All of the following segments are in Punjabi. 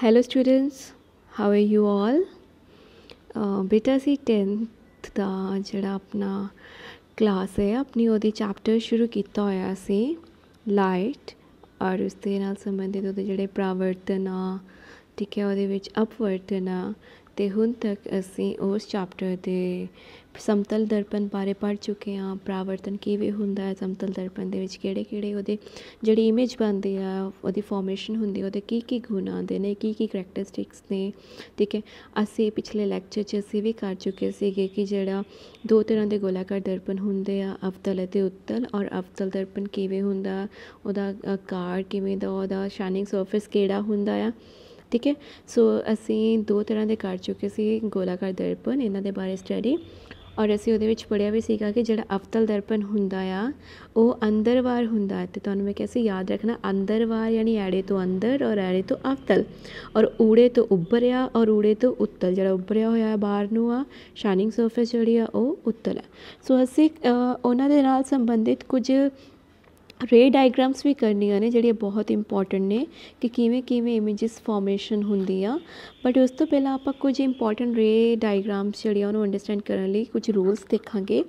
hello students how are you all ਬੇਟਾ ਸੀ 10th ਦਾ ਜਿਹੜਾ ਆਪਣਾ ਕਲਾਸ ਹੈ ਆਪਣੀ ਉਹਦੀ ਚੈਪਟਰ ਸ਼ੁਰੂ ਕੀਤਾ ਹੋਇਆ ਸੀ ਲਾਈਟ ਔਰ ਉਸ ਦੇ ਨਾਲ ਸੰਬੰਧਿਤ ਉਹਦੇ ਜਿਹੜੇ ਪ੍ਰਾਵਰਤਨਾ ਠੀਕ ਹੈ ਉਹਦੇ ਵਿੱਚ ਅਪਵਰਤਨਾ ਤੇ ਹੁਣ ਤੱਕ ਅਸੀਂ ਉਸ ਚੈਪਟਰ ਦੇ ਸਮਤਲ ਦਰਪਣ ਬਾਰੇ ਪੜ ਚੁੱਕੇ ਹਾਂ ਪਰਾਵਰਤਨ ਕਿਵੇਂ ਹੁੰਦਾ ਹੈ ਸਮਤਲ ਦਰਪਣ ਦੇ ਵਿੱਚ ਕਿਹੜੇ ਕਿਹੜੇ ਉਹਦੇ ਜਿਹੜੀ ਇਮੇਜ ਬਣਦੀ ਆ ਉਹਦੀ ਫਾਰਮੇਸ਼ਨ ਹੁੰਦੀ ਉਹਦੇ ਕੀ ਕੀ ਗੁਣ ਆਉਂਦੇ ਨੇ ਕੀ ਕੀ ਕੈਰੈਕਟਰਿਸਟਿਕਸ ਨੇ ਠੀਕ ਹੈ ਅਸੀਂ ਪਿਛਲੇ ਲੈਕਚਰ 'ਚ ਅਸੀਂ ਵੀ ਕਰ ਚੁੱਕੇ ਸੀਗੇ ਕਿ ਜਿਹੜਾ ਦੋ ਤਰ੍ਹਾਂ ਦੇ ਗੋਲਾਕਾਰ ਦਰਪਣ ਹੁੰਦੇ ਆ ਅਵਤਲ ਅਤੇ ਉੱਤਲ ਔਰ ਅਵਤਲ ਦਰਪਣ ਕਿਵੇਂ ਹੁੰਦਾ ਉਹਦਾ ਕਾਰ ਕਿਵੇਂ ਦਾ ਉਹਦਾ ਸ਼ਾਈਨਿੰਗ ਸਰਫੇਸ ਕਿਹੜਾ ਹੁੰਦਾ ਆ ਠੀਕ ਹੈ ਸੋ ਅਸੀਂ ਦੋ ਤਰ੍ਹਾਂ ਦੇ ਕਰ ਚੁੱਕੇ ਸੀ ਗੋਲਾਕਾਰ ਦਰਪਣ ਇਹਨਾਂ ਦੇ ਬਾਰੇ ਸਟੱਡੀ ਔਰ ਅਸੀਂ ਉਹਦੇ ਵਿੱਚ ਪੜਿਆ ਵੀ ਸੀਗਾ ਕਿ ਜਿਹੜਾ ਅਵਤਲ ਦਰਪਣ ਹੁੰਦਾ ਆ ਉਹ ਅੰਦਰਵਾਰ ਹੁੰਦਾ ਤੇ ਤੁਹਾਨੂੰ ਮੈਂ ਕਿਹਾ ਸੀ ਯਾਦ ਰੱਖਣਾ ਅੰਦਰਵਾਰ ਯਾਨੀ ਐੜੇ ਤੋਂ ਅੰਦਰ ਔਰ ਐੜੇ ਤੋਂ ਅਵਤਲ ਔਰ ਊੜੇ ਤੋਂ ਉੱਭਰਿਆ ਔਰ ਊੜੇ ਤੋਂ ਉੱਤਲ ਜਿਹੜਾ ਉੱਭਰਿਆ ਹੋਇਆ ਬਾਹਰ ਨੂੰ ਆ ਸ਼ਾਈਨਿੰਗ ਸਰਫੇਸ ਜਿਹੜੀ ਆ ਉਹ ਉੱਤਲ ਹੈ ਸੋ ਅਸੀਂ ਉਹਨਾਂ ਦੇ ਨਾਲ ਸੰਬੰਧਿਤ ਕੁਝ ਰੇ ਡਾਇਗ੍ਰਾਮਸ ਵੀ ਕਰਨੀਆਂ ਨੇ ਜਿਹੜੀਆਂ ਬਹੁਤ ਇੰਪੋਰਟੈਂਟ ਨੇ ਕਿ ਕਿਵੇਂ ਕਿਵੇਂ ਇਮੇजेस ਫਾਰਮੇਸ਼ਨ ਹੁੰਦੀ ਆ ਬਟ ਉਸ ਤੋਂ ਪਹਿਲਾਂ ਆਪਾਂ ਕੁਝ ਇੰਪੋਰਟੈਂਟ ਰੇ ਡਾਇਗ੍ਰਾਮਸ ਜਿਹੜੀਆਂ ਉਹਨੂੰ ਅੰਡਰਸਟੈਂਡ ਕਰਨ ਲਈ ਕੁਝ ਰੂਲਸ ਦੇਖਾਂਗੇ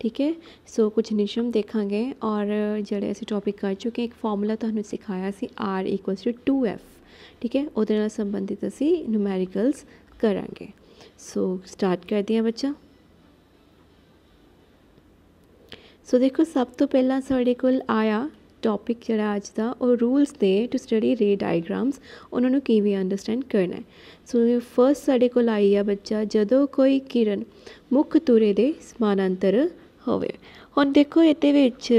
ਠੀਕ ਹੈ ਸੋ ਕੁਝ ਨਿਸ਼ਮ ਦੇਖਾਂਗੇ ਔਰ ਜਿਹੜੇ ਅਸੀਂ ਟੌਪਿਕ ਕਰ ਚੁੱਕੇ ਇੱਕ ਫਾਰਮੂਲਾ ਤੁਹਾਨੂੰ ਸਿਖਾਇਆ ਸੀ r 2f ਠੀਕ ਹੈ ਉਹਦੇ ਨਾਲ ਸੰਬੰਧਿਤ ਅਸੀਂ ਨੂਮੈਰੀਕਲਸ ਕਰਾਂਗੇ ਸੋ ਸਟਾਰਟ ਕਰਦੇ ਹਾਂ ਬੱਚਾ ਸੋ ਦੇਖੋ ਸਭ ਤੋਂ ਪਹਿਲਾਂ ਸਾਡੇ ਕੋਲ ਆਇਆ ਟੌਪਿਕ ਜਿਹੜਾ ਅੱਜ ਦਾ ਉਹ ਰੂਲਸ ਨੇ ਟੂ ਸਟੱਡੀ ਰੇ ਡਾਇਗ੍ਰਾਮਸ ਉਹਨਾਂ ਨੂੰ ਕਿਵੇਂ ਅੰਡਰਸਟੈਂਡ ਕਰਨਾ ਹੈ ਸੋ ਫਰਸਟ ਸਾਡੇ ਕੋਲ ਆਈ ਆ ਬੱਚਾ ਜਦੋਂ ਕੋਈ ਕਿਰਨ ਮੁੱਖ ਤੁਰੇ ਦੇ ਸਮਾਨਾਂਤਰ ਹੋਵੇ ਹੁਣ ਦੇਖੋ ਇੱਥੇ ਵਿੱਚ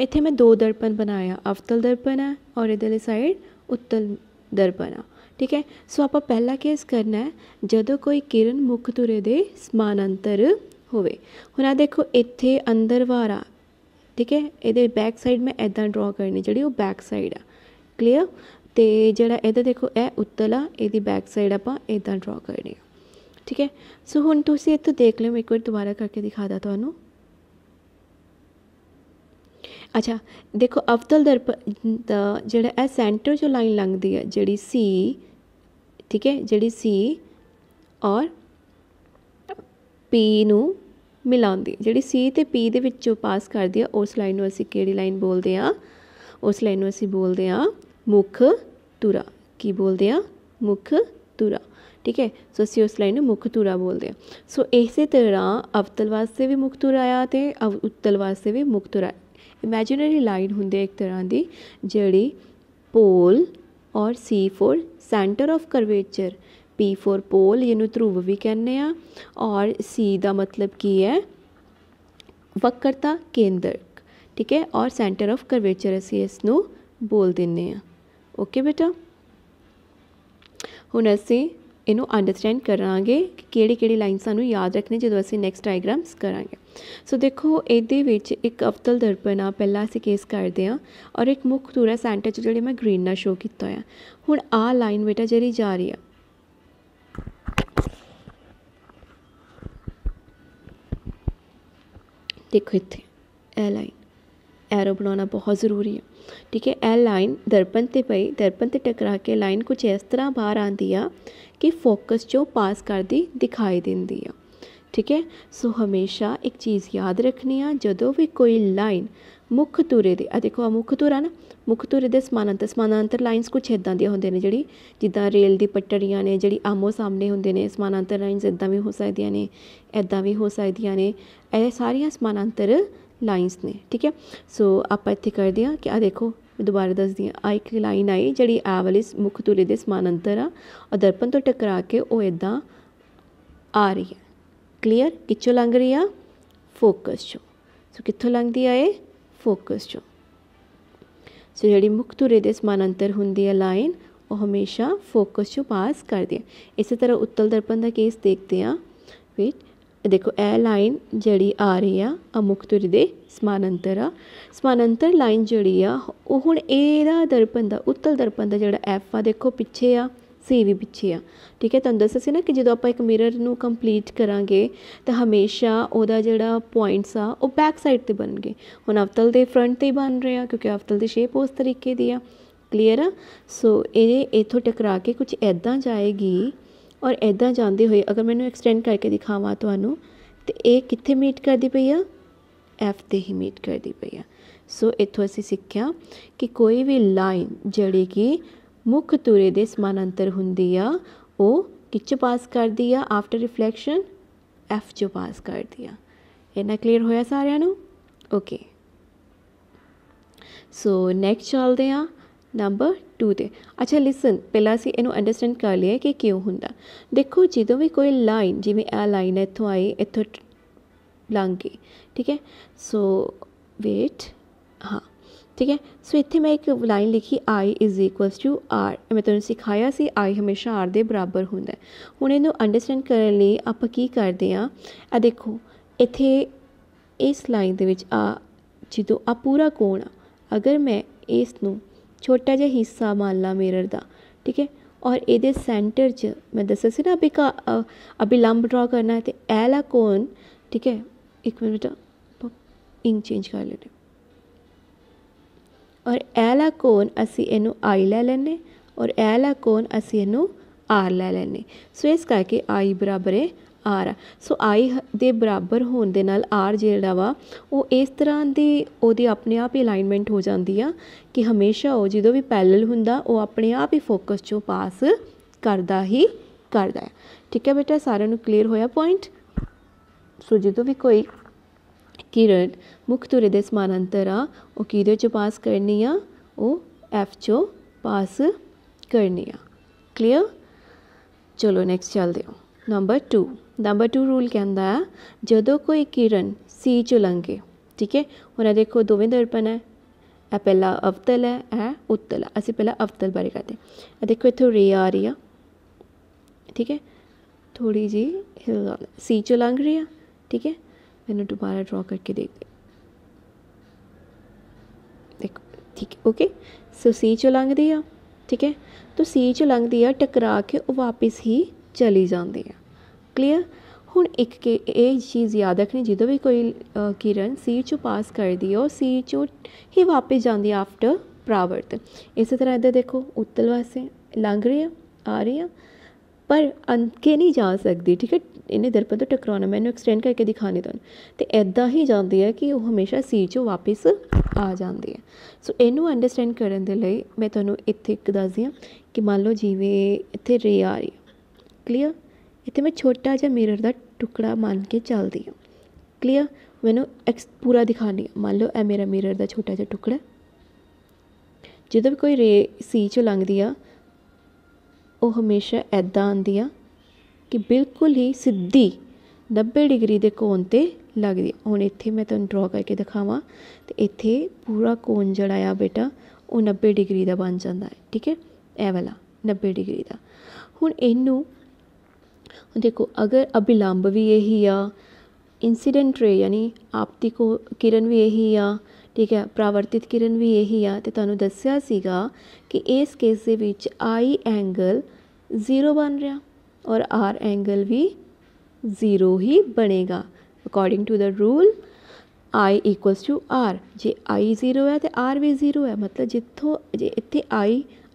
ਇੱਥੇ ਮੈਂ ਦੋ ਦਰਪਣ ਬਣਾਇਆ ਅਵਤਲ ਦਰਪਣ ਹੈ ਔਰ ਇਹਦੇ ਲਈ ਸਾਈਡ ਉੱਤਲ ਦਰਪਣ ਆ ਠੀਕ ਹੈ ਸੋ ਆਪਾਂ ਪਹਿਲਾ ਕੇਸ ਕਰਨਾ ਹੈ ਜਦੋਂ ਕੋਈ ਕਿਰਨ ਮੁੱਖ ਤੁਰੇ ਦੇ ਸਮਾਨਾਂਤਰ ਹੋਵੇ ਹੁਣ ਆ ਦੇਖੋ ਇੱਥੇ ਅੰਦਰ ਵਾਰਾ ਠੀਕ ਹੈ ਇਹਦੇ ਬੈਕ ਸਾਈਡ ਮੈਂ ਐਦਾਂ ਡਰਾ ਕਰਨੀ ਜਿਹੜੀ ਉਹ ਬੈਕ ਸਾਈਡ ਆ ਕਲੀਅਰ ਤੇ ਜਿਹੜਾ ਇਹਦਾ ਦੇਖੋ ਇਹ ਉੱਤਲਾ ਇਹਦੀ ਬੈਕ ਸਾਈਡ ਆਪਾਂ ਇਦਾਂ ਡਰਾ ਕਰਨੀ ਠੀਕ ਹੈ ਸੋ ਹੁਣ ਤੁਸੀਂ ਇੱਥੇ ਦੇਖ ਲਿਓ ਮੈਂ ਇੱਕ ਵਾਰ ਦੁਬਾਰਾ ਕਰਕੇ ਦਿਖਾ ਦਿਖਾਦਾ ਤੁਹਾਨੂੰ ਅੱਛਾ ਦੇਖੋ ਅਵਤਲ ਦਰਪ ਜਿਹੜਾ ਇਹ ਸੈਂਟਰ ਚੋਂ ਲਾਈਨ ਲੰਘਦੀ ਹੈ ਜਿਹੜੀ ਸੀ ਠੀਕ ਹੈ ਜਿਹੜੀ ਸੀ ਔਰ ਪੀ ਨੂੰ ਮਿਲਾਉਂਦੀ ਜਿਹੜੀ ਸੀ ਤੇ ਪੀ ਦੇ ਵਿੱਚੋਂ ਪਾਸ ਕਰਦੀ ਆ ਉਸ ਲਾਈਨ ਨੂੰ ਅਸੀਂ ਕਿਹੜੀ ਲਾਈਨ ਬੋਲਦੇ ਆ ਉਸ ਲਾਈਨ ਨੂੰ ਅਸੀਂ ਬੋਲਦੇ ਆ ਮੁਖ ਤੁਰਾ ਕੀ ਬੋਲਦੇ ਆ ਮੁਖ ਤੁਰਾ ਠੀਕ ਹੈ ਸੋ ਅਸੀਂ ਉਸ ਲਾਈਨ ਨੂੰ ਮੁਖ ਤੁਰਾ ਬੋਲਦੇ ਆ ਸੋ ਇਸੇ ਤਰ੍ਹਾਂ ਅਵਤਲ ਵਾਸਤੇ ਵੀ ਮੁਖ ਤੁਰਾ ਆ ਤੇ ਉੱਤਲ ਵਾਸਤੇ ਵੀ ਮੁਖ ਤੁਰਾ ਇਮੇਜਿਨਰੀ ਲਾਈਨ ਹੁੰਦੀ ਹੈ ਇੱਕ ਤਰ੍ਹਾਂ ਦੀ ਜਿਹੜੀ ਪੋਲ ਔਰ C4 centre of curvature P four pole ਇਹਨੂੰ ਧਰੁਵ ਵੀ ਕਹਿੰਦੇ ਆ ਔਰ C ਦਾ ਮਤਲਬ ਕੀ ਹੈ ਵਕਰਤਾ ਕੇਂਦਰ ਠੀਕ ਹੈ ਔਰ ਸੈਂਟਰ ਆਫ ਕਰਵੇਚਰ ਅਸੀਂ ਇਸ ਨੂੰ ਬੋਲ ਦਿੰਨੇ ਆ ਓਕੇ ਬੇਟਾ ਹੁਣ ਅਸੀਂ ਇਹਨੂੰ ਅੰਡਰਸਟੈਂਡ ਕਰਾਂਗੇ ਕਿ ਕਿਹੜੀ ਕਿਹੜੀ ਲਾਈਨ ਸਾਨੂੰ ਯਾਦ ਰੱਖਣੀ ਜਦੋਂ ਅਸੀਂ ਨੈਕਸਟ ਡਾਇਗ੍ਰਾਮਸ ਕਰਾਂਗੇ ਸੋ ਦੇਖੋ ਇਹਦੇ ਵਿੱਚ ਇੱਕ ਅਵਤਲ ਦਰਪਣ ਆ ਪਹਿਲਾਂ ਅਸੀਂ ਕੇਸ ਕਰਦੇ ਆ ਔਰ ਇੱਕ ਮੁੱਖ ਧੁਰਾ ਸੈਂਟਰ ਚ ਜਿਹੜੀ ਮੈਂ ਗ੍ਰੀਨ ਨਾਲ ਸ਼ੋ ਕੀਤਾ ਹੋਇਆ ਹੁਣ ਆ ਲਾਈਨ ਬੇਟਾ ਜਿਹੜੀ ਜਾ ਰਹੀ ਆ ਦੇਖੋ ਇੱਥੇ ਐ ਲਾਈਨ ਐਰੋ ਬਣਾਉਣਾ ਬਹੁਤ ਜ਼ਰੂਰੀ ਹੈ ਠੀਕ ਹੈ ਐ ਲਾਈਨ ਦਰਪਣ ਤੇ ਪਈ ਦਰਪਣ ਤੇ ਟਕਰਾ ਕੇ ਲਾਈਨ ਕੁਝ ਇਸ ਤਰ੍ਹਾਂ ਬਾਹਰ ਆਂਦੀ ਆ ਕਿ ਫੋਕਸ ਚੋਂ ਪਾਸ ਕਰਦੀ ਦਿਖਾਈ ਦਿੰਦੀ ਆ ਠੀਕ ਹੈ ਸੋ ਹਮੇਸ਼ਾ ਇੱਕ ਚੀਜ਼ ਯਾਦ ਰੱਖਣੀ ਆ ਜਦੋਂ ਵੀ ਕੋਈ ਲਾਈਨ ਮੁੱਖ ਧੁਰੇ ਦੇ ਆ ਦੇਖੋ ਆ ਮੁੱਖ ਧੁਰਾ ਨਾ ਮੁੱਖ ਧੁਰੇ ਦੇ ਸਮਾਨਾਂਤਰ ਸਮਾਨਾਂਤਰ ਲਾਈਨਸ ਕੁਝ ਇਦਾਂ ਦੀਆਂ ਹੁੰਦੇ ਨੇ ਜਿਹੜੀ ਜਿੱਦਾਂ ਰੇਲ ਦੀ ਪਟੜੀਆਂ ਨੇ ਜਿਹੜੀ ਆਮੋ ਸਾਹਮਣੇ ਹੁੰਦੇ ਨੇ ਸਮਾਨਾਂਤਰ ਲਾਈਨਸ ਇਦਾਂ ਵੀ ਹੋ ਸਕਦੀਆਂ ਨੇ ਇਦਾਂ ਵੀ ਹੋ ਸਕਦੀਆਂ ਨੇ ਇਹ ਸਾਰੀਆਂ ਸਮਾਨਾਂਤਰ ਲਾਈਨਸ ਨੇ ਠੀਕ ਹੈ ਸੋ ਆਪਾਂ ਇੱਥੇ ਕਰਦੇ ਹਾਂ ਕਿ ਆ ਦੇਖੋ ਦੁਬਾਰਾ ਦੱਸਦੀ ਆ ਆ ਇੱਕ ਲਾਈਨ ਆਈ ਜਿਹੜੀ ਆ ਵਾਲੀ ਮੁੱਖ ਧੁਰੇ ਦੇ ਸਮਾਨਾਂਤਰ ਆ ਔਰ ਦਰਪਣ ਤੋਂ ਟਕਰਾ ਕੇ ਉਹ ਇਦਾਂ ਆ ਰਹੀ ਹੈ ਕਲੀਅਰ ਕਿੱਥੋਂ ਲੰਘ ਰਹੀ ਆ ਫੋਕਸ ਚੋਂ ਸੋ ਕਿੱਥੋਂ ਲੰਘਦੀ ਆ ਇਹ ਫੋਕਸ ਚੋਂ ਸੋ ਜਿਹੜੀ ਮੁੱਖ ਧੁਰੇ ਦੇ ਸਮਾਨਾਂਤਰ ਹੁੰਦੀ ਹੈ ਲਾਈਨ ਉਹ ਹਮੇਸ਼ਾ ਫੋਕਸ ਨੂੰ ਪਾਸ ਕਰਦੀ ਹੈ ਇਸੇ ਤਰ੍ਹਾਂ ਉੱਤਲ ਦਰਪਣ ਦਾ ਕੇਸ ਦੇਖਦੇ ਆ ਵਿੱਚ ਦੇਖੋ ਇਹ ਲਾਈਨ ਜਿਹੜੀ ਆ ਰਹੀ ਆ ਮੁੱਖ ਧੁਰੇ ਦੇ ਸਮਾਨਾਂਤਰ ਆ ਸਮਾਨਾਂਤਰ ਲਾਈਨ ਜਿਹੜੀ ਆ ਉਹ ਹੁਣ ਇਹਦਾ ਦਰਪਣ ਦਾ ਉੱਤਲ ਦਰਪਣ ਦਾ ਜਿਹੜਾ ਐਫ ਆ ਦੇਖੋ ਪਿੱਛੇ ਆ ਸੀ ਵੀ ਪਿੱਛੇ ਆ ਠੀਕ ਹੈ ਤੁਹਾਨੂੰ ਦੱਸਿਆ ਸੀ ਨਾ ਕਿ ਜਦੋਂ ਆਪਾਂ ਇੱਕ ਮਿਰਰ ਨੂੰ ਕੰਪਲੀਟ ਕਰਾਂਗੇ ਤਾਂ ਹਮੇਸ਼ਾ ਉਹਦਾ ਜਿਹੜਾ ਪੁਆਇੰਟਸ ਆ ਉਹ ਬੈਕ ਸਾਈਡ ਤੇ ਬਣਨਗੇ ਹੁਣ ਅਵਤਲ ਦੇ ਫਰੰਟ ਤੇ ਬਣ ਰਹੇ ਆ ਕਿਉਂਕਿ ਅਵਤਲ ਦੀ ਸ਼ੇਪ ਉਸ ਤਰੀਕੇ ਦੀ ਆ ਕਲੀਅਰ ਆ ਸੋ ਇਹ ਇਥੋਂ ਟਕਰਾ ਕੇ ਕੁਝ ਐਦਾਂ ਜਾਏਗੀ ਔਰ ਐਦਾਂ ਜਾਂਦੇ ਹੋਏ ਅਗਰ ਮੈਨੂੰ ਐਕਸਟੈਂਡ ਕਰਕੇ ਦਿਖਾਵਾਂ ਤੁਹਾਨੂੰ ਤੇ ਇਹ ਕਿੱਥੇ ਮੀਟ ਕਰਦੀ ਪਈ ਆ ਐਫ ਤੇ ਹੀ ਮੀਟ ਕਰਦੀ ਪਈ ਆ ਸੋ ਇਥੋਂ ਅਸੀਂ ਸਿੱਖਿਆ ਕਿ ਕੋਈ ਵੀ ਲਾਈਨ ਜਿਹੜੀ ਕਿ ਮੁੱਖ ਤੁਰੇ ਦੇ ਸਮਾਨਾਂਤਰ ਹੁੰਦੀ ਆ ਉਹ ਕਿੱਚ ਪਾਸ ਕਰਦੀ ਆ ਆਫਟਰ ਰਿਫਲੈਕਸ਼ਨ ਐਫ ਚ ਪਾਸ ਕਰਦੀ ਆ ਇਹਨਾਂ ਕਲੀਅਰ ਹੋਇਆ ਸਾਰਿਆਂ ਨੂੰ ਓਕੇ ਸੋ ਨੈਕਸਟ ਚੱਲਦੇ ਆ ਨੰਬਰ 2 ਤੇ ਅੱਛਾ ਲਿਸਨ ਪਹਿਲਾਂ ਅਸੀਂ ਇਹਨੂੰ ਅੰਡਰਸਟੈਂਡ ਕਰ ਲਈਏ ਕਿ ਕਿਉਂ ਹੁੰਦਾ ਦੇਖੋ ਜਦੋਂ ਵੀ ਕੋਈ ਲਾਈਨ ਜਿਵੇਂ ਇਹ ਲਾਈਨ ਇੱਥੋਂ ਆਈ ਇੱਥੋਂ ਲੰਘ ਗਈ ਠੀਕ ਹੈ ਸੋ ਵੇਟ ਹਾਂ ਠੀਕ ਹੈ ਸੋ ਇੱਥੇ ਮੈਂ ਇੱਕ ਲਾਈਨ ਲਿਖੀ i is equals to r ਮੈਂ ਤੁਹਾਨੂੰ ਸਿਖਾਇਆ ਸੀ i ਹਮੇਸ਼ਾ r ਦੇ ਬਰਾਬਰ ਹੁੰਦਾ ਹੈ ਹੁਣ ਇਹਨੂੰ ਅੰਡਰਸਟੈਂਡ ਕਰਨ ਲਈ ਆਪਾਂ ਕੀ ਕਰਦੇ ਆ ਆ ਦੇਖੋ ਇੱਥੇ ਇਸ ਲਾਈਨ ਦੇ ਵਿੱਚ ਆ ਜਿੱਦੋਂ ਆ ਪੂਰਾ ਕੋਣ ਅਗਰ ਮੈਂ ਇਸ ਨੂੰ ਛੋਟਾ ਜਿਹਾ ਹਿੱਸਾ ਮੰਨ ਲਾ ਮਿਰਰ ਦਾ ਠੀਕ ਹੈ ਔਰ ਇਹਦੇ ਸੈਂਟਰ 'ਚ ਮੈਂ ਦੱਸਿਆ ਸੀ ਨਾ ਅਭੀ ਕਾ ਅਭੀ ਲੰਬ ਡਰਾ ਕਰਨਾ ਹੈ ਤੇ ਐਲਾ ਕੋਣ ਠੀਕ ਹੈ ਇੱਕ ਮਿੰਟ ਇੰਕ ਚੇਂਜ ਕਰ ਲੈਣੇ ਔਰ ਇਹ ਵਾਲਾ ਕੋਣ ਅਸੀਂ ਇਹਨੂੰ ਆਈ ਲੈ ਲੈਨੇ ਔਰ ਇਹ ਵਾਲਾ ਕੋਣ ਅਸੀਂ ਇਹਨੂੰ ਆਰ ਲੈ ਲੈਨੇ ਸੋ ਇਸ ਕਰਕੇ ਆਈ ਬਰਾਬਰ ਹੈ ਆਰ ਸੋ ਆਈ ਦੇ ਬਰਾਬਰ ਹੋਣ ਦੇ ਨਾਲ ਆਰ ਜਿਹੜਾ ਵਾ ਉਹ ਇਸ ਤਰ੍ਹਾਂ ਦੀ ਉਹਦੀ ਆਪਣੇ ਆਪ ਹੀ ਅਲਾਈਨਮੈਂਟ ਹੋ ਜਾਂਦੀ ਆ ਕਿ ਹਮੇਸ਼ਾ ਉਹ ਜਦੋਂ ਵੀ ਪੈਰਲਲ ਹੁੰਦਾ ਉਹ ਆਪਣੇ ਆਪ ਹੀ ਫੋਕਸ ਚੋਂ ਪਾਸ ਕਰਦਾ ਹੀ ਕਰਦਾ ਹੈ ਠੀਕ ਹੈ ਬੇਟਾ ਸਾਰਿਆਂ ਨੂੰ ਕਲੀਅਰ ਹੋਇਆ ਪੁਆਇੰਟ ਸੋ ਜਦੋਂ ਵੀ ਕੋਈ ਕਿਰਨ ਮੁਖ ਤੁਰੇ ਦੇ समानांतर ਆ ਉਹ केह्दे ਚ ਪਾਸ ਕਰਨੀ ਆ ਉਹ ਐਫ च ਪਾਸ ਕਰਨੀ ਆ ਕਲੀਅਰ ਚਲੋ ਨੈਕਸਟ ਚੱਲਦੇ ਹਾਂ ਨੰਬਰ 2 ਨੰਬਰ 2 ਰੂਲ ਕਹਿੰਦਾ ਜਦੋਂ ਕੋਈ ਕਿਰਨ ਸੀ ਚ ਲੰਘੇ ਠੀਕ ਹੈ ਹੁਣ ਆ ਦੇਖੋ ਦੋਵੇਂ ਦਰਪਣ ਹੈ ਇਹ ਪਹਿਲਾ ਅਵਤਲ ਹੈ ਇਹ ਉੱਤਲ ਹੈ ਅਸੀਂ ਪਹਿਲਾਂ ਅਵਤਲ ਬਾਰੇ ਕਰਦੇ ਆ ਦੇਖੋ ਇਥੋਂ ਰੇ ਆ ਰਹੀ ਆ ਠੀਕ ਹੈ ਥੋੜੀ ਜੀ ਹਿਲ ਸੀ ਚ ਲੰਘ ਰਹੀ ਆ ਠੀਕ ਹੈ ਮੈਨੂੰ ਦੁਬਾਰਾ ਡਰਾ ਕਰਕੇ ਦੇ ਦੇ ਦੇਖੋ ਠੀਕ ਹੈ ਓਕੇ ਸੋ ਸੀ ਚੋਂ ਲੰਘਦੀ ਆ ਠੀਕ ਹੈ ਤਾਂ ਸੀ ਚੋਂ ਲੰਘਦੀ ਆ ਟਕਰਾ ਕੇ ਉਹ ਵਾਪਸ ਹੀ ਚਲੀ ਜਾਂਦੀ ਆ ਕਲੀਅਰ ਹੁਣ ਇੱਕ ਕਿ ਇਹ ਚੀਜ਼ ਯਾਦ ਰੱਖਣੀ ਜਦੋਂ ਵੀ ਕੋਈ ਕਿਰਨ ਸੀ ਚੋਂ ਪਾਸ ਕਰਦੀ ਆ ਉਹ ਸੀ ਚੋਂ ਹੀ ਵਾਪਸ ਜਾਂਦੀ ਆਫਟਰ ਪ੍ਰਾਵਰਤ ਇਸੇ ਤਰ੍ਹਾਂ ਇਹਦੇ ਦੇਖੋ ਉੱਤਲ ਵਾਸਤੇ ਲੰਘ ਰਹੀ ਆ ਆ ਰਹੀ ਆ ਪਰ ਅੰਕੇ ਨਹੀਂ ਜਾ ਸਕਦੀ ਠੀਕ ਹੈ ਇਹਨੇ ਦਰਪਨ ਤੋਂ ਟਕਰਾਉਣਾ ਮੈਨੂੰ ਐਕਸਟੈਂਡ ਕਰਕੇ ਦਿਖਾਣੇ ਤਾਂ ਤੇ ਐਦਾਂ ਹੀ ਜਾਂਦੀ ਹੈ ਕਿ ਉਹ ਹਮੇਸ਼ਾ ਸੀ ਚੋਂ ਵਾਪਸ ਆ ਜਾਂਦੀ ਹੈ ਸੋ ਇਹਨੂੰ ਅੰਡਰਸਟੈਂਡ ਕਰਨ ਦੇ ਲਈ ਮੈਂ ਤੁਹਾਨੂੰ ਇੱਥੇ ਇੱਕ ਦੱਸਦੀ ਹਾਂ ਕਿ ਮੰਨ ਲਓ ਜਿਵੇਂ ਇੱਥੇ ਰੇ ਆ ਰਹੀ ਕਲੀਅਰ ਇੱਥੇ ਮੈਂ ਛੋਟਾ ਜਿਹਾ ਮਿਰਰ ਦਾ ਟੁਕੜਾ ਮੰਨ ਕੇ ਚੱਲਦੀ ਹਾਂ ਕਲੀਅਰ ਮੈਨੂੰ ਐਕਸ ਪੂਰਾ ਦਿਖਾਣੀ ਮੰਨ ਲਓ ਇਹ ਮੇਰਾ ਮਿਰਰ ਦਾ ਛੋਟਾ ਜਿਹਾ ਟੁਕੜਾ ਜਦੋਂ ਵੀ ਕੋਈ ਰੇ ਸੀ ਚੋਂ ਲੰਘਦੀ ਆ ਉਹ ਹਮੇਸ਼ਾ ਇੱਦਾਂ ਆਉਂਦੀਆਂ ਕਿ ਬਿਲਕੁਲ ਹੀ ਸਿੱਧੀ 90 ਡਿਗਰੀ ਦੇ ਕੋਣ 'ਤੇ ਲੱਗਦੀ ਹੁਣ ਇੱਥੇ ਮੈਂ ਤੁਹਾਨੂੰ ਡਰਾ ਕਰਕੇ ਦਿਖਾਵਾਂ ਤੇ ਇੱਥੇ ਪੂਰਾ ਕੋਣ ਜਿਹੜਾ ਆ ਬੇਟਾ ਉਹ ਨੱਬੇ ਡਿਗਰੀ ਦਾ ਬਣ ਜਾਂਦਾ ਹੈ ਠੀਕ ਹੈ ਇਹ ਵਾਲਾ 90 ਡਿਗਰੀ ਦਾ ਹੁਣ ਇਹਨੂੰ ਦੇਖੋ ਅਗਰ ਅਭਿਲੰਬ ਵੀ ਇਹੀ ਆ ਇਨਸੀਡੈਂਟ ਰੇ ਯਾਨੀ ਆਪਤੀ ਕੋ ਕਿਰਨ ਵੀ ਇਹੀ ਆ ਠੀਕ ਹੈ ਪ੍ਰਾਵਰਤਿਤ ਕਿਰਨ ਵੀ ਇਹੀ ਆ ਤੇ ਤੁਹਾਨੂੰ ਦੱਸਿਆ ਸੀਗਾ ਕਿ ਇਸ ਕੇਸ ਦੇ ਵਿੱਚ ਆਈ ਐਂਗਲ 0 ਬਣ ਰਿਹਾ ਔਰ ਆਰ ਐਂਗਲ ਵੀ 0 ਹੀ ਬਣੇਗਾ according to the rule i equals to r ਜੇ i 0 ਹੈ ਤੇ r ਵੀ 0 ਹੈ ਮਤਲਬ ਜਿੱਥੋਂ ਜੇ ਇੱਥੇ i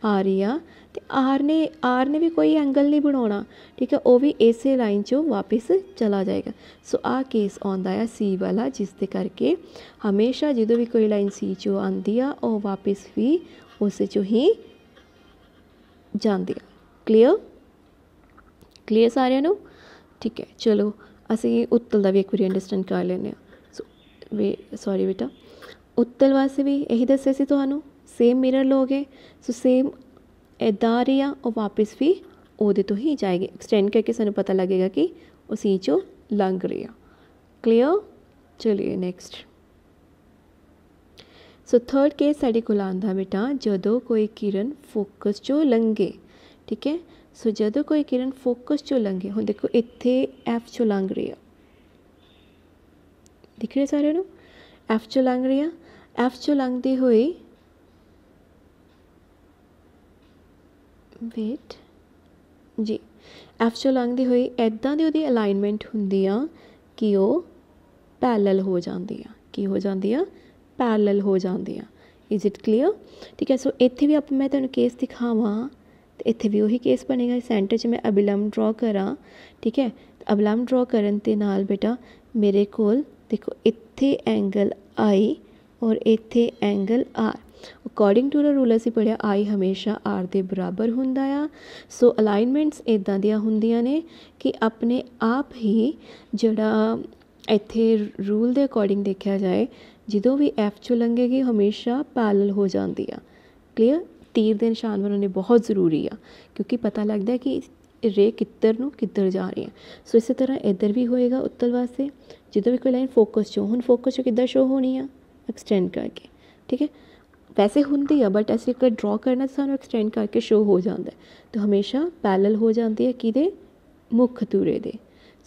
ਆ ਰਹੀ ਆ ਤੇ ਆਰ ਨੇ ਆਰ ਨੇ ਵੀ ਕੋਈ ਐਂਗਲ ਨਹੀਂ ਬਣਾਉਣਾ ਠੀਕ ਹੈ ਉਹ ਵੀ ਇਸੇ ਲਾਈਨ 'ਚੋਂ ਵਾਪਸ ਚਲਾ ਜਾਏਗਾ ਸੋ ਆ ਕੇਸ ਆਉਂਦਾ ਹੈ ਸੀ ਵਾਲਾ ਜਿਸ ਦੇ ਕਰਕੇ ਹਮੇਸ਼ਾ ਜਦੋਂ ਵੀ ਕੋਈ ਲਾਈਨ ਸੀ 'ਚੋਂ ਆਉਂਦੀ ਆ ਉਹ ਵਾਪਸ ਵੀ ਉਸੇ 'ਚੋਂ ਹੀ ਜਾਂਦੀ ਆ ਕਲੀਅਰ ਕਲੀਅਰ ਸਾਰਿਆਂ ਨੂੰ ਠੀਕ ਹੈ ਚਲੋ ਅਸੀਂ ਉੱਤਲ ਦਾ ਵੀ ਇੱਕ ਵਾਰੀ ਅੰਡਰਸਟੈਂਡ ਕਰ ਲੈਨੇ ਆ ਸੋ ਵੀ ਸੌਰੀ ਬੇਟਾ ਉੱਤਲ ਵਾਸਤੇ ਵੀ ਇਹੀ ਦੱਸਿਆ ਸੀ ਤੁਹਾਨੂੰ ਸੇਮ ਮਿਰਰ ਲੋਗੇ ਸੋ ਸੇਮ ਇਦਾਂ ਆ ਰਹੀ ਉਹ ਵਾਪਸ ਵੀ ਉਹਦੇ ਤੋਂ ਹੀ ਜਾਏਗੀ ਐਕਸਟੈਂਡ ਕਰਕੇ ਸਾਨੂੰ ਪਤਾ ਲੱਗੇਗਾ ਕਿ ਉਹ ਸੀ ਚੋਂ ਲੰਘ ਰਹੀ ਆ ਕਲੀਅਰ ਚਲਿਏ ਨੈਕਸਟ ਸੋ ਥਰਡ ਕੇਸ ਸਾਡੇ ਕੋਲ ਆਂਦਾ ਬੇਟਾ ਜਦੋਂ ਕੋਈ ਕਿਰਨ ਫੋਕਸ ਚੋਂ ਲੰਘੇ ਠੀਕ ਹੈ ਸੋ ਜਦੋਂ ਕੋਈ ਕਿਰਨ ਫੋਕਸ ਚੋਂ ਲੰਘੇ ਹੁਣ ਦੇਖੋ ਇੱਥੇ ਐਫ ਚੋਂ ਲੰਘ ਰਹੀ ਆ ਦਿਖ ਰਿਹਾ ਸਾਰਿਆਂ ਨੂੰ ਐਫ ਚੋਂ ਲੰਘ ਰਹੀ ਆ ਐਫ ਚੋਂ ਲੰਘਦੀ ਹੋਈ ਵੇਟ ਜੀ ਐਫ ਚੋਂ ਲੰਘਦੀ ਹੋਈ ਐਦਾਂ ਦੀ ਉਹਦੀ ਅਲਾਈਨਮੈਂਟ ਹੁੰਦੀ ਆ ਕਿ ਉਹ ਪੈਰਲਲ ਹੋ ਜਾਂਦੀ ਆ ਕੀ ਹੋ ਜਾਂਦੀ ਆ ਪੈਰਲਲ ਹੋ ਜਾਂਦੀ ਆ ਇਜ਼ ਇਟ ਕਲੀਅਰ ਠੀਕ ਹੈ ਸੋ ਇੱਥੇ ਵੀ ਆਪਾਂ ਮੈਂ ਤੁਹਾਨੂੰ ਕੇਸ ਦਿਖਾਵਾਂ ਤੇ ਇੱਥੇ ਵੀ ਉਹੀ ਕੇਸ ਬਣੇਗਾ ਸੈਂਟਰ 'ਚ ਮੈਂ ਅਬਿਲਮ ਡਰਾ ਕਰਾਂ ਠੀਕ ਹੈ ਅਬਿਲਮ ਡਰਾ ਕਰਨ ਤੇ ਨਾਲ ਬੇਟਾ ਮੇਰੇ ਕੋਲ ਦੇਖੋ ਇੱਥੇ ਐਂਗਲ ਆਈ ਔਰ ਇੱਥੇ angle R according to the rule ਅਸੀਂ ਪੜਿਆ ਆਈ ਹਮੇਸ਼ਾ ਆਰ ਦੇ ਬਰਾਬਰ ਹੁੰਦਾ ਆ ਸੋ ਅਲਾਈਨਮੈਂਟਸ ਇਦਾਂ ਦੀਆਂ ਹੁੰਦੀਆਂ ਨੇ ਕਿ ਆਪਣੇ ਆਪ ਹੀ ਜਿਹੜਾ ਇੱਥੇ ਰੂਲ ਦੇ ਅਕੋਰਡਿੰਗ ਦੇਖਿਆ ਜਾਏ ਜਦੋਂ ਵੀ ਐਫ ਚ ਲੰਗੇਗੀ ਹਮੇਸ਼ਾ ਪੈਰਲਲ ਹੋ ਜਾਂਦੀ ਆ ਕਲੀਅਰ ਤੀਰ ਦੇ ਨਿਸ਼ਾਨ ਬਣਾਉਣੇ ਬਹੁਤ ਜ਼ਰੂਰੀ ਆ ਕਿਉਂਕਿ ਪਤਾ ਲੱਗਦਾ ਕਿ ਰੇ ਕਿੱਧਰ ਨੂੰ ਕਿੱਧਰ ਜਾ ਰਹੀ ਹੈ ਸੋ ਇਸੇ ਤਰ੍ਹਾਂ ਇੱਧਰ ਵੀ ਹੋਏਗਾ ਉੱਤਲ ਵਾਸਤੇ ਜਦੋਂ ਵੀ ਕੋਈ ਲਾਈਨ ਫੋਕਸ ਚੋਂ ਹੁਣ ਫੋਕਸ ਚੋਂ ਕਿੱਦਾਂ ਸ਼ੋ ਹੋਣੀ ਆ ਐਕਸਟੈਂਡ ਕਰਕੇ ਠੀਕ ਹੈ ਵੈਸੇ ਹੁੰਦੀ ਆ ਬਟ ਅਸੀਂ ਇੱਕ ਡਰਾ ਕਰਨਾ ਸਾਨੂੰ ਐਕਸਟੈਂਡ ਕਰਕੇ ਸ਼ੋ ਹੋ ਜਾਂਦਾ ਤਾਂ ਹਮੇਸ਼ਾ ਪੈਰਲਲ ਹੋ ਜਾਂਦੀ ਹੈ ਕਿਦੇ ਮੁੱਖ ਦੂਰੇ ਦੇ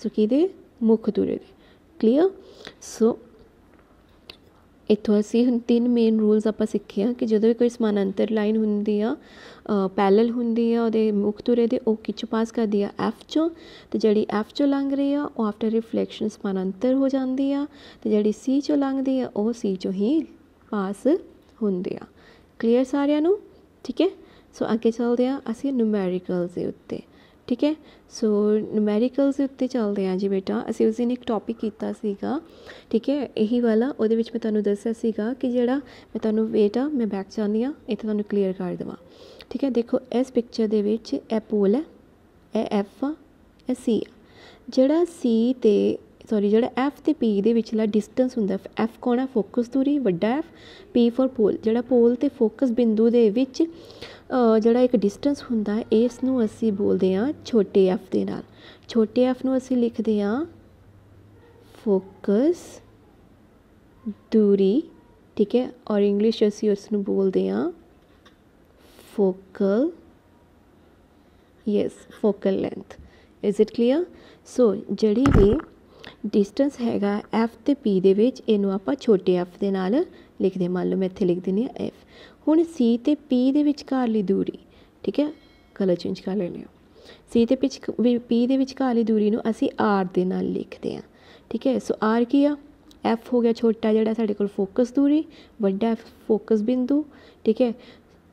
ਸੋ ਕਿਦੇ ਮੁੱਖ ਦੂਰੇ ਦੇ ਕਲੀਅਰ ਸੋ ਇੱਥੋਂ ਅਸੀਂ ਹੁਣ ਤਿੰਨ ਮੇਨ ਰੂਲਸ ਆਪਾਂ ਸਿੱਖੇ ਆ ਕਿ ਜਦੋਂ ਵੀ ਕੋਈ ਸਮਾਨਾਂਤਰ ਲਾਈਨ ਹੁੰਦੀ ਆ ਪੈਰਲਲ ਹੁੰਦੀ ਆ ਉਹਦੇ ਮੁੱਖ ਦੂਰੇ ਦੇ ਉਹ ਕਿਚ ਪਾਸ ਕਰਦੀ ਆ ਐਫ ਚੋਂ ਤੇ ਜਿਹੜੀ ਐਫ ਚੋਂ ਲੰਘ ਰਹੀ ਆ ਉਹ ਆਫਟਰ ਰਿਫਲੈਕਸ਼ਨ ਸਮਾਨਾਂਤਰ ਹੋ ਜਾਂਦੀ ਆ ਤੇ ਜਿਹੜੀ ਸੀ ਚੋਂ ਲੰਘਦੀ ਆ ਉਹ ਸੀ ਚੋਂ ਹੀ ਪਾਸ ਹੁੰਦੇ ਆ ਕਲੀਅਰ ਸਾਰਿਆਂ ਨੂੰ ਠੀਕ ਹੈ ਸੋ ਅੱਗੇ ਚੱਲਦੇ ਆ ਅਸੀਂ ਨਿਊਮੈਰੀਕਲਸ ਦੇ ਉੱਤੇ ਠੀਕ ਹੈ ਸੋ ਨਿਊਮੈਰੀਕਲਸ ਦੇ ਉੱਤੇ ਚੱਲਦੇ ਆ ਜੀ ਬੇਟਾ ਅਸੀਂ ਉਸ ਦਿਨ ਇੱਕ ਟੌਪਿਕ ਕੀਤਾ ਸੀਗਾ ਠੀਕ ਹੈ ਇਹੀ ਵਾਲਾ ਉਹਦੇ ਵਿੱਚ ਮੈਂ ਤੁਹਾਨੂੰ ਦੱਸਿਆ ਸੀਗਾ ਕਿ ਜਿਹੜਾ ਮੈਂ ਤੁਹਾਨੂੰ ਬੇਟਾ ਮੈਂ ਬੈਕ ਚਾਹੁੰਦੀ ਆ ਇੱਥੇ ਤੁਹਾਨੂੰ ਕਲੀਅਰ ਕਰ ਦਵਾਂ ਠੀਕ ਹੈ ਦੇਖੋ ਇਸ ਪਿਕਚਰ ਦੇ ਵਿੱਚ ਐਪੋਲ ਹੈ ਐ ਐਫ ਐ ਸੀ ਜਿਹੜਾ ਸੀ ਤੇ ਸੌਰੀ ਜਿਹੜਾ ਐਫ ਤੇ ਪੀ ਦੇ ਵਿਚਲਾ ਡਿਸਟੈਂਸ ਹੁੰਦਾ ਐਫ ਕੋਣ ਹੈ ਫੋਕਸ ਦੂਰੀ ਵੱਡਾ ਐਫ ਪੀ ਫੋਰ ਪੋਲ ਜਿਹੜਾ ਪੋਲ ਤੇ ਫੋਕਸ ਬਿੰਦੂ ਦੇ ਵਿੱਚ ਜਿਹੜਾ ਇੱਕ ਡਿਸਟੈਂਸ ਹੁੰਦਾ ਇਸ ਨੂੰ ਅਸੀਂ ਬੋਲਦੇ ਹਾਂ ਛੋਟੇ ਐਫ ਦੇ ਨਾਲ ਛੋਟੇ ਐਫ ਨੂੰ ਅਸੀਂ ਲਿਖਦੇ ਹਾਂ ਫੋਕਸ ਦੂਰੀ ਠੀਕ ਹੈ ਔਰ ਇੰਗਲਿਸ਼ ਅਸੀਂ ਉਸ ਨੂੰ ਬੋਲਦੇ ਹਾਂ focal yes focal length is it clear so ਜਿਹੜੀ ਵੀ ਡਿਸਟੈਂਸ ਹੈਗਾ ਐਫ ਤੇ ਪੀ ਦੇ ਵਿੱਚ ਇਹਨੂੰ ਆਪਾਂ ਛੋਟੇ ਐਫ ਦੇ ਨਾਲ ਲਿਖਦੇ ਮੰਨ ਲਓ ਮੈਂ ਇੱਥੇ ਲਿਖ ਦਿੰਦੀ ਹਾਂ ਐਫ ਹੁਣ ਸੀ ਤੇ ਪੀ ਦੇ ਵਿਚਕਾਰਲੀ ਦੂਰੀ ਠੀਕ ਹੈ ਕਲਰ ਚੇਂਜ ਕਰ ਲੈਣੇ ਹਾਂ ਸੀ ਤੇ ਵੀ ਪੀ ਦੇ ਵਿਚਕਾਰਲੀ ਦੂਰੀ ਨੂੰ ਅਸੀਂ ਆਰ ਦੇ ਨਾਲ ਲਿਖਦੇ ਹਾਂ ਠੀਕ ਹੈ ਸੋ ਆਰ ਕੀ ਆ ਐਫ ਹੋ ਗਿਆ ਛੋਟਾ ਜਿਹੜਾ ਸਾਡੇ ਕੋਲ ਫੋਕਸ ਦੂਰੀ ਵੱਡਾ ਐਫ ਫੋਕਸ ਬਿੰਦੂ ਠੀਕ ਹੈ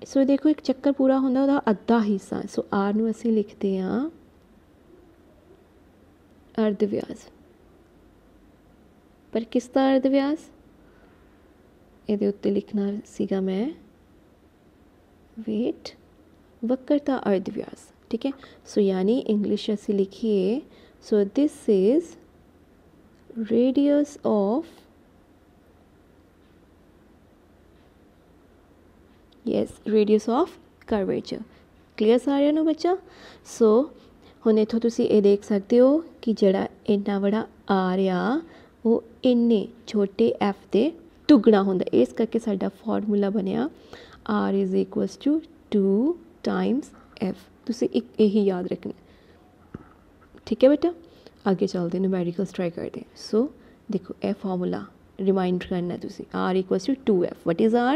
ਸੋ ਦੇਖੋ ਇੱਕ ਚੱਕਰ ਪੂਰਾ ਹੁੰਦਾ ਉਹਦਾ ਅੱਧਾ ਹਿੱਸਾ ਸੋ ਆਰ ਨੂੰ ਅਸੀਂ ਲਿਖਦੇ ਹਾਂ ਅਰਧ ਵਿਆਸ ਪਰ ਕਿਸ ਦਾ ਅਰਧ ਵਿਆਸ ਇਹਦੇ ਉੱਤੇ ਲਿਖਣਾ ਸੀਗਾ ਮੈਂ ਵੇਟ ਵਕਰਤਾ ਅਰਧ ਵਿਆਸ ਠੀਕ ਹੈ ਸੋ ਯਾਨੀ ਇੰਗਲਿਸ਼ ਅਸੀਂ ਲਿਖੀਏ so this is radius of yes radius of curvature clear ਸਾਰਿਆਂ ਨੂੰ ਬੱਚਾ ਸੋ ਹੁਣ ਇਥੋਂ ਤੁਸੀਂ ਇਹ ਦੇਖ ਸਕਦੇ ਹੋ ਕਿ ਜਿਹੜਾ ਇੰਨਾ ਵੱਡਾ ਆ ਰਿਹਾ ਉਹ ਇੰਨੇ ਛੋਟੇ ਐਫ ਦੇ ਦੁੱਗਣਾ ਹੁੰਦਾ ਇਸ ਕਰਕੇ ਸਾਡਾ ਫਾਰਮੂਲਾ ਬਣਿਆ r is equals to 2 times f ਤੁਸੀਂ ਇੱਕ ਇਹੀ ਯਾਦ ਰੱਖਣਾ ਠੀਕ ਹੈ ਬੇਟਾ ਅੱਗੇ ਚੱਲਦੇ ਮੈਡੀਕਲ ਸਟ੍ਰਾਈਕ ਕਰਦੇ ਸੋ ਦੇਖੋ ਇਹ ਫਾਰਮੂਲਾ ਰਿਮਾਈਂਡ ਕਰਨਾ ਤੁਸੀਂ r 2f what is r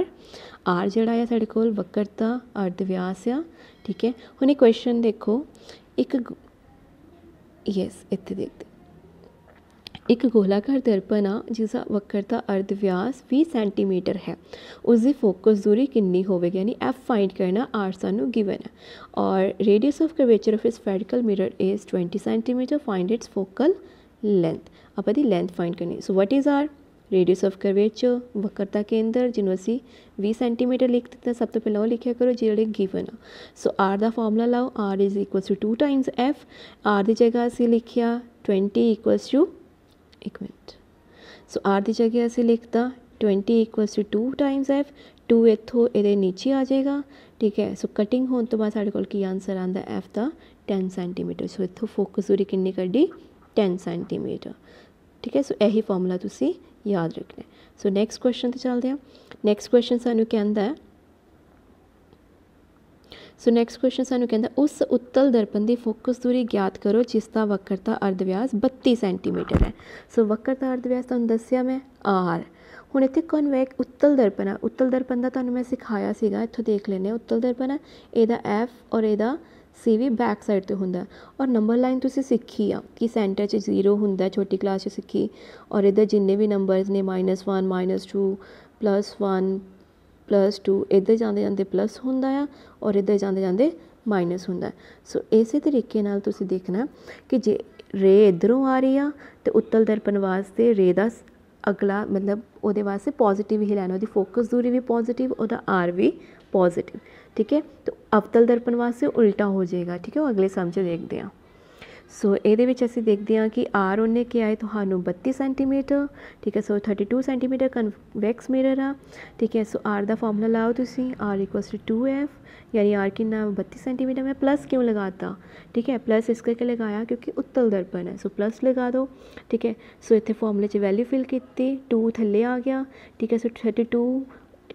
r ਜਿਹੜਾ ਹੈ ਸਾਡੇ ਕੋਲ ਵਕਰਤਾ ਅਰਧ ਵਿਆਸ ਆ ਠੀਕ ਹੈ ਹੁਣ ਇਹ ਕੁਐਸਚਨ ਦੇਖੋ ਇੱਕ ਯੈਸ ਇੱਥੇ ਦੇਖ ਇੱਕ ਗੋਲਾਕਾਰ ਦਰਪਣ ਆ ਜਿਸ ਦਾ ਵਕਰਤਾ ਅਰਧ ਵਿਆਸ 20 ਸੈਂਟੀਮੀਟਰ ਹੈ ਉਸ ਦੀ ਫੋਕਸ ਦੂਰੀ ਕਿੰਨੀ ਹੋਵੇਗੀ ਯਾਨੀ f ਫਾਈਂਡ ਕਰਨਾ r ਸਾਨੂੰ ਗਿਵਨ ਹੈ ਔਰ radius of curvature of spherical mirror is 20 centimetre find its focal length ਆਪਾਂ ਦੀ ਲੈਂਥ ਫਾਈਂਡ ਕਰਨੀ so what is r radius of curvature ਵਕਰਤਾ ਕੇਂਦਰ ਜਿਹਨੂੰ ਅਸੀਂ 20 ਸੈਂਟੀਮੀਟਰ ਲਿਖ ਦਿੱਤਾ ਸਭ ਤੋਂ ਪਹਿਲਾਂ ਉਹ ਲਿਖਿਆ ਕਰੋ ਜਿਹੜੇ ਗਿਵਨ ਆ ਸੋ r ਦਾ ਫਾਰਮੂਲਾ ਲਾਓ r is equal to 2 times f r ਦੀ ਜਗ੍ਹਾ ਅਸੀਂ ਲਿਖਿਆ 20 ਇਕੁਅਲ ਟੂ एक मिनट ਸੋ ਆਰ ਦੀ ਜਗ੍ਹਾ ਅਸੀਂ ਲਿਖਤਾ 20 2 ਟਾਈਮਸ f 2 ਇੱਥੋਂ ਇਹਦੇ ਨੀਚੇ ਆ ਜਾਏਗਾ ਠੀਕ ਹੈ ਸੋ ਕਟਿੰਗ ਹੋਣ ਤੋਂ ਬਾਅਦ ਸਾਡੇ ਕੋਲ ਕੀ ਆਨਸਰ ਆਂਦਾ f ਦਾ 10 ਸੈਂਟੀਮੀਟਰ ਸੋ ਇੱਥੋਂ ਫੋਕਸ ਦੂਰੀ ਕਿੰਨੀ ਕੱਢੀ 10 ਸੈਂਟੀਮੀਟਰ ਠੀਕ ਹੈ ਸੋ ਇਹੀ ਫਾਰਮੂਲਾ ਤੁਸੀਂ ਯਾਦ ਰੱਖਣਾ ਸੋ ਨੈਕਸਟ ਕੁਐਸਚਨ ਤੇ ਚੱਲਦੇ ਹਾਂ ਨੈਕਸਟ ਕੁਐਸਚਨ ਸਾਨੂੰ ਕਹਿੰਦਾ ਹੈ ਸੋ ਨੈਕਸਟ ਕੁਐਸਚਨ ਸਾਨੂੰ ਕਹਿੰਦਾ ਉਸ ਉੱਤਲ ਦਰਪਣ ਦੀ ਫੋਕਸ ਦੂਰੀ ਗਿਆਤ ਕਰੋ ਜਿਸ ਦਾ ਵਕਰਤਾ ਅਰਧ ਵਿਆਸ 32 ਸੈਂਟੀਮੀਟਰ ਹੈ ਸੋ ਵਕਰਤਾ ਅਰਧ ਵਿਆਸ ਤੁਹਾਨੂੰ ਦੱਸਿਆ ਮੈਂ r ਹੁਣ ਇੱਥੇ ਕਨਵੈਕ ਉੱਤਲ ਦਰਪਣ ਆ ਉੱਤਲ ਦਰਪਣ ਦਾ ਤੁਹਾਨੂੰ ਮੈਂ ਸਿਖਾਇਆ ਸੀਗਾ ਇੱਥੋਂ ਦੇਖ ਲੈਨੇ ਉੱਤਲ ਦਰਪਣ ਆ ਇਹਦਾ f ਔਰ ਇਹਦਾ ਸੀ ਵੀ ਬੈਕ ਸਾਈਡ ਤੇ ਹੁੰਦਾ ਔਰ ਨੰਬਰ ਲਾਈਨ ਤੁਸੀਂ ਸਿੱਖੀ ਆ ਕਿ ਸੈਂਟਰ 'ਚ ਜ਼ੀਰੋ ਹੁੰਦਾ ਛੋਟੀ ਕਲਾਸ 'ਚ ਸਿੱਖੀ ਔਰ ਇਹਦੇ ਜਿੰਨੇ ਵੀ ਨੰਬਰਸ ਨੇ -1 -2 1 ਪਲੱਸ 2 ਇੱਧਰ ਜਾਂਦੇ ਜਾਂਦੇ ਪਲੱਸ ਹੁੰਦਾ ਆ ਔਰ ਇੱਧਰ ਜਾਂਦੇ ਜਾਂਦੇ ਮਾਈਨਸ ਹੁੰਦਾ ਸੋ ਇਸੇ ਤਰੀਕੇ ਨਾਲ ਤੁਸੀਂ ਦੇਖਣਾ ਕਿ ਜੇ ਰੇ ਇਧਰੋਂ ਆ ਰਹੀ ਆ ਤੇ ਉੱਤਲ ਦਰਪਣ ਵਾਸਤੇ ਰੇ ਦਾ ਅਗਲਾ ਮਤਲਬ ਉਹਦੇ ਵਾਸਤੇ ਪੋਜ਼ਿਟਿਵ ਹੀ ਲੈਣਾ ਉਹਦੀ ਫੋਕਸ ਦੂਰੀ ਵੀ ਪੋਜ਼ਿਟਿਵ ਉਹਦਾ ਆਰ ਵੀ ਪੋਜ਼ਿਟਿਵ ਠੀਕ ਹੈ ਤਾਂ ਅਵਤਲ ਦਰਪਣ ਵਾਸਤੇ ਉਲਟਾ ਹੋ ਜਾਏਗਾ ਠੀਕ ਹੈ ਉਹ ਅਗਲੇ ਸਮਝ ਦੇਖਦੇ ਆ ਸੋ ਇਹਦੇ ਵਿੱਚ ਅਸੀਂ ਦੇਖਦੇ ਹਾਂ ਕਿ r ਉਹਨੇ ਕਿਹਾ ਹੈ ਤੁਹਾਨੂੰ 32 ਸੈਂਟੀਮੀਟਰ ਠੀਕ ਹੈ ਸੋ 32 ਸੈਂਟੀਮੀਟਰ ਕਨਵੈਕਸ ਮਿਰਰ ਆ ਠੀਕ ਹੈ ਸੋ r ਦਾ ਫਾਰਮੂਲਾ ਲਾਓ ਤੁਸੀਂ r 2f ਯਾਨੀ r ਕਿੰਨਾ 32 ਸੈਂਟੀਮੀਟਰ ਮੈਂ ਪਲੱਸ ਕਿਉਂ ਲਗਾਤਾ ਠੀਕ ਹੈ ਪਲੱਸ ਇਸ ਕਰਕੇ ਲਗਾਇਆ ਕਿਉਂਕਿ ਉੱਤਲ ਦਰਪਣ ਹੈ ਸੋ ਪਲੱਸ ਲਗਾ ਦਿਓ ਠੀਕ ਹੈ ਸੋ ਇੱਥੇ ਫਾਰਮੂਲੇ 'ਚ ਵੈਲਿਊ ਫਿਲ ਕੀਤੀ 2 ਥੱਲੇ ਆ ਗਿਆ ਠੀਕ ਹੈ ਸੋ 32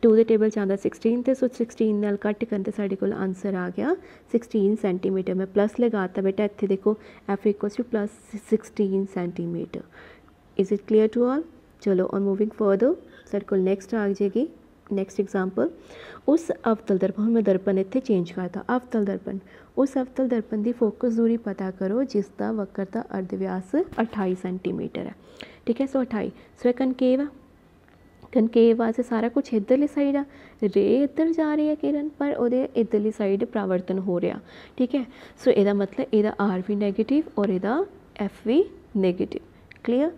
2 ਦੇ ਟੇਬਲ 'ਚ ਆਉਂਦਾ 16 ਤੇ ਸੋ 16 ਨਾਲ ਕੱਟ ਕਰਨ ਤੇ ਸਾਡੇ ਕੋਲ ਆਨਸਰ ਆ ਗਿਆ 16 ਸੈਂਟੀਮੀਟਰ ਮੈਂ ਪਲੱਸ ਲਗਾਤਾ ਬੇਟਾ ਇੱਥੇ ਦੇਖੋ f plus 16 centimetre is it clear to all ਚਲੋ ਔਰ ਮੂਵਿੰਗ ਫਰਦਰ ਸਾਡੇ ਕੋਲ ਨੈਕਸਟ ਆ ਜਾਏਗੀ ਨੈਕਸਟ ਐਗਜ਼ਾਮਪਲ ਉਸ ਅਵਤਲ ਦਰਪਣ ਮੈਂ ਦਰਪਣ ਇੱਥੇ ਚੇਂਜ ਕਰਤਾ ਅਵਤਲ ਦਰਪਣ ਉਸ ਅਵਤਲ ਦਰਪਣ ਦੀ ਫੋਕਸ ਦੂਰੀ ਪਤਾ ਕਰੋ ਜਿਸ ਦਾ ਵਕਰ ਦਾ ਅਰਧ ਵਿਆਸ 28 ਸੈਂਟੀਮੀਟਰ ਹੈ ਠੀਕ ਹੈ ਸੋ 28 ਸੋ ਇਹ ਕਨਕੇਵ ਧਨਕੇਵ ਸੇ ਸਾਰਾ ਕੁਝ ਇਧਰਲੀ ਸਾਈਡ ਆ ਰੇ ਇਧਰ ਜਾ ਰਹੀ ਹੈ ਕਿਰਨ ਪਰ ਉਹਦੇ ਇਧਰਲੀ ਸਾਈਡ ਪ੍ਰਵਰਤਨ ਹੋ ਰਿਹਾ ਠੀਕ ਹੈ ਸੋ ਇਹਦਾ ਮਤਲਬ ਇਹਦਾ ਆਰ ਵੀ 네ਗੇਟਿਵ ਔਰ ਇਹਦਾ ਐਫ ਵੀ 네ਗੇਟਿਵ ਕਲੀਅਰ